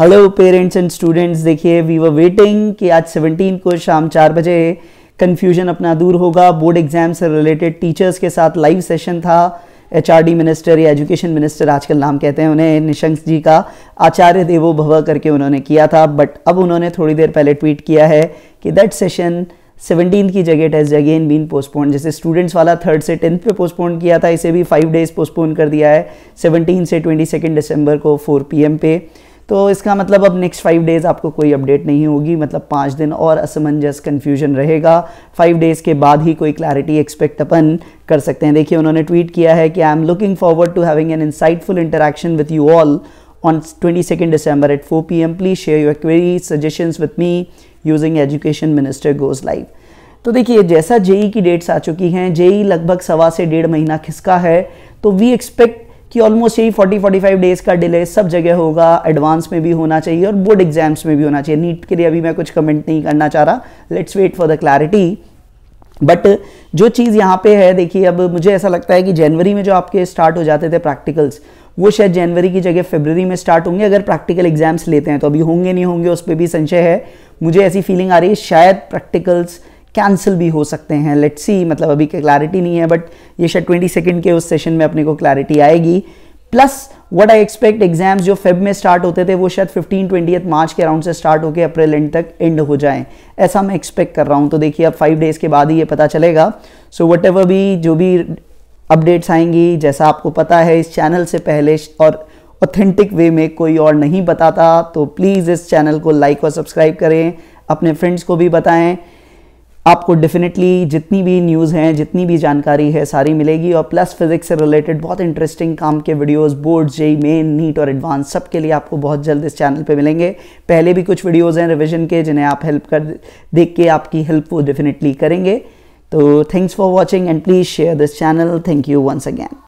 hello parents and students देखिए we were waiting कि आज 17 को शाम चार बजे कन्फ्यूजन अपना दूर होगा बोर्ड एग्जाम से रिलेटेड टीचर्स के साथ लाइव सेशन था एच मिनिस्टर या एजुकेशन मिनिस्टर आजकल नाम कहते हैं उन्हें निशंक जी का आचार्य देवो भव करके उन्होंने किया था बट अब उन्होंने थोड़ी देर पहले ट्वीट किया है कि दैट सेशन सेवनटीन की जगह टेस्ट अगेन बीन पोस्टपोन जैसे स्टूडेंट्स वाला थर्ड से टेंथ पे पोस्टपोन किया था इसे भी फाइव डेज पोस्टपोन कर दिया है सेवनटीन से ट्वेंटी सेकेंड दिसंबर को फोर पी पे तो इसका मतलब अब नेक्स्ट फाइव डेज़ आपको कोई अपडेट नहीं होगी मतलब पाँच दिन और असमंजस कन्फ्यूजन रहेगा फाइव डेज़ के बाद ही कोई क्लैरिटी एक्सपेक्ट अपन कर सकते हैं देखिए उन्होंने ट्वीट किया है कि I am looking forward to having an insightful interaction with you all on twenty second December at four P M please share your query suggestion with me using education minister goes live तो देखिए जैसा JEE e की dates आ चुकी हैं JEE e लगभग सवा से डेढ़ महीना खिसका है तो वी एक्सपेक्ट कि ऑलमोस्ट यही 40-45 डेज का डिले सब जगह होगा एडवांस में भी होना चाहिए और बोर्ड एग्जाम्स में भी होना चाहिए नीट के लिए अभी मैं कुछ कमेंट नहीं करना चाह रहा let's wait for the clarity but जो चीज़ यहाँ पे है देखिए अब मुझे ऐसा लगता है कि जनवरी में जो आपके स्टार्ट हो जाते थे प्रैक्टिकल्स वो शायद जनवरी की जगह फेबररी में स्टार्ट होंगे अगर प्रैक्टिकल एग्जाम्स लेते हैं तो अभी होंगे नहीं होंगे उस पर भी संशय है मुझे ऐसी फीलिंग आ रही है शायद प्रैक्टिकल्स कैंसिल भी हो सकते हैं लेट्स सी मतलब अभी के क्लैरिटी नहीं है बट ये शायद ट्वेंटी सेकेंड के उस सेशन में अपने को क्लैरिटी आएगी plus what I expect exams जो फेब में स्टार्ट होते थे वो शायद फिफ्टीन ट्वेंटी मार्च के अराउंड से स्टार्ट होकर अप्रैल एंड तक एंड हो जाए ऐसा मैं एक्सपेक्ट कर रहा हूँ तो देखिए अब फाइव डेज़ के बाद ही ये पता चलेगा सो वट एवर भी जो भी अपडेट्स आएंगी जैसा आपको पता है इस चैनल से पहले और ऑथेंटिक वे में कोई और नहीं बताता तो प्लीज़ इस चैनल को लाइक और सब्सक्राइब करें अपने फ्रेंड्स को भी बताएं आपको डेफिनेटली जितनी भी न्यूज़ हैं जितनी भी जानकारी है सारी मिलेगी और प्लस फिजिक्स से रिलेटेड बहुत इंटरेस्टिंग काम के videos board JEE main NEET और एडवांस सब के लिए आपको बहुत जल्द इस चैनल पे मिलेंगे पहले भी कुछ वीडियोस हैं रिवीजन के जिन्हें आप हेल्प कर देख के आपकी हेल्प वो डेफिनेटली करेंगे तो thanks for watching and please share this channel thank you once again